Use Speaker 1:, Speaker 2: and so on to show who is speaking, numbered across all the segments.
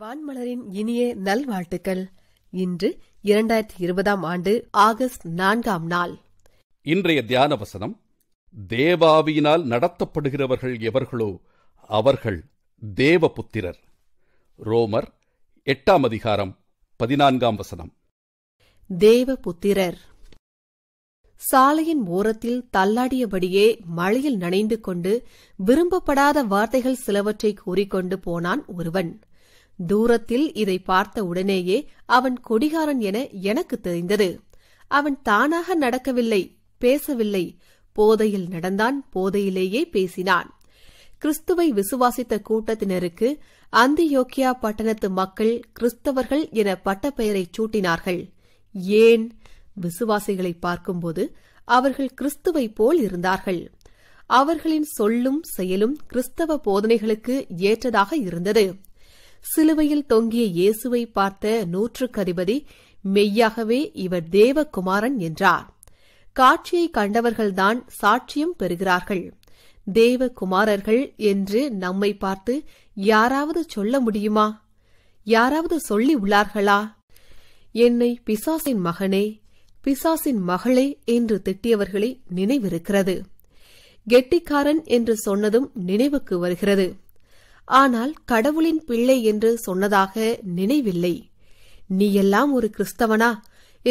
Speaker 1: வான்மலரின் இனிய நல்வாழ்த்துக்கள் இன்று இரண்டாயிரத்தி இருபதாம் ஆண்டு ஆகஸ்ட் நான்காம் நாள்
Speaker 2: இன்றைய தியான வசனம் தேவாவியினால் நடத்தப்படுகிறவர்கள் எவர்களோ அவர்கள் தேவபுத்திரர் ரோமர் எட்டாம் அதிகாரம் பதினான்காம் வசனம் தேவபுத்திரர்
Speaker 1: சாலையின் ஓரத்தில் தள்ளாடியபடியே மழையில் நனைந்து கொண்டு விரும்பப்படாத வார்த்தைகள் சிலவற்றை கூறிக்கொண்டு போனான் ஒருவன் தூரத்தில் இதை பார்த்த உடனேயே அவன் கொடிகாரன் என எனக்கு தெரிந்தது அவன் தானாக நடக்கவில்லை பேசவில்லை போதையில் நடந்தான் போதையிலேயே பேசினான் கிறிஸ்துவை விசுவாசித்த கூட்டத்தினருக்கு அந்தியோக்கியா பட்டணத்து மக்கள் கிறிஸ்தவர்கள் என பட்டப்பெயரை சூட்டினார்கள் ஏன் விசுவாசிகளை பார்க்கும்போது அவர்கள் கிறிஸ்துவை போல் இருந்தார்கள் அவர்களின் சொல்லும் செயலும் கிறிஸ்தவ போதனைகளுக்கு ஏற்றதாக இருந்தது சிலுவையில் தொங்கிய இயேசுவை பார்த்த நூற்றுக்கதிபதி மெய்யாகவே இவர் தேவகுமாரன் என்றார் காட்சியை கண்டவர்கள்தான் சாட்சியம் பெறுகிறார்கள் தேவகுமாரர்கள் என்று நம்மை பார்த்து யாராவது சொல்ல முடியுமா யாராவது சொல்லி உள்ளார்களா என்னை பிசாசின் மகனே பிசாசின் மகளே என்று திட்டியவர்களை நினைவிருக்கிறது கெட்டிக்காரன் என்று சொன்னதும் நினைவுக்கு வருகிறது ஆனால் கடவுளின் பிள்ளை என்று சொன்னதாக நினைவில்லை நீயெல்லாம் ஒரு கிறிஸ்தவனா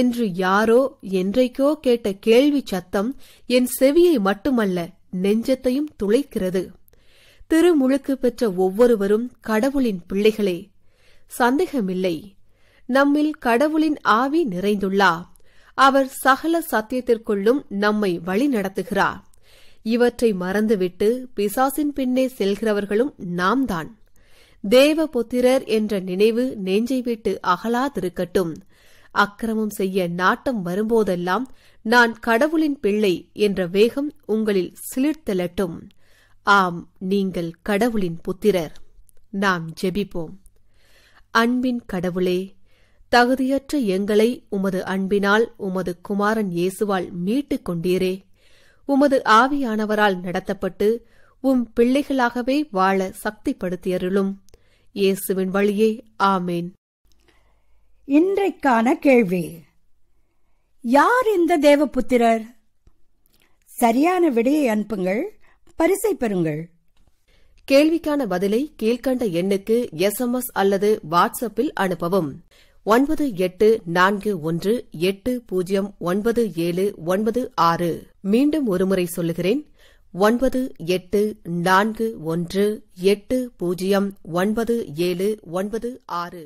Speaker 1: என்று யாரோ என்றைக்கோ கேட்ட கேள்வி சத்தம் என் செவியை மட்டுமல்ல நெஞ்சத்தையும் துளைக்கிறது திருமுழுக்கு பெற்ற ஒவ்வொருவரும் கடவுளின் பிள்ளைகளே சந்தேகமில்லை நம்மில் கடவுளின் ஆவி நிறைந்துள்ளார் அவர் சகல சத்தியத்திற்குள்ளும் நம்மை வழிநடத்துகிறார் இவற்றை மறந்துவிட்டு பிசாசின் பின்னே செல்கிறவர்களும் நாம்தான் தேவ புத்திரர் என்ற நினைவு நெஞ்சை விட்டு அகலாதிருக்கட்டும் அக்கிரமம் செய்ய நாட்டம் வரும்போதெல்லாம் நான் கடவுளின் பிள்ளை என்ற வேகம் உங்களில் சிலிர்த்தலட்டும் ஆம் நீங்கள் கடவுளின் புத்திரர் நாம் ஜெபிப்போம் அன்பின் கடவுளே தகுதியற்ற எங்களை உமது அன்பினால் உமது குமாரன் இயேசுவால் மீட்டுக் கொண்டீரே உமது ஆவியானவரால் நடத்தப்பட்டு உம் பிள்ளைகளாகவே வாழ சக்திப்படுத்தியருளும் இயேசுவின் வழியே ஆமேன் இன்றைக்கான கேள்வி யார் இந்த தேவபுத்திரர் சரியான விடையை அனுப்புங்கள் பரிசை பெறுங்கள் கேள்விக்கான பதிலை கீழ்கண்ட எண்ணுக்கு எஸ்எம்எஸ் அல்லது வாட்ஸ்அப்பில் அனுப்பவும் ஒன்பது எட்டு நான்கு ஒன்று எட்டு பூஜ்ஜியம் ஒன்பது ஏழு ஒன்பது ஆறு மீண்டும் ஒருமுறை சொல்லுகிறேன் ஒன்பது எட்டு நான்கு ஒன்று எட்டு பூஜ்ஜியம் ஒன்பது ஏழு ஒன்பது ஆறு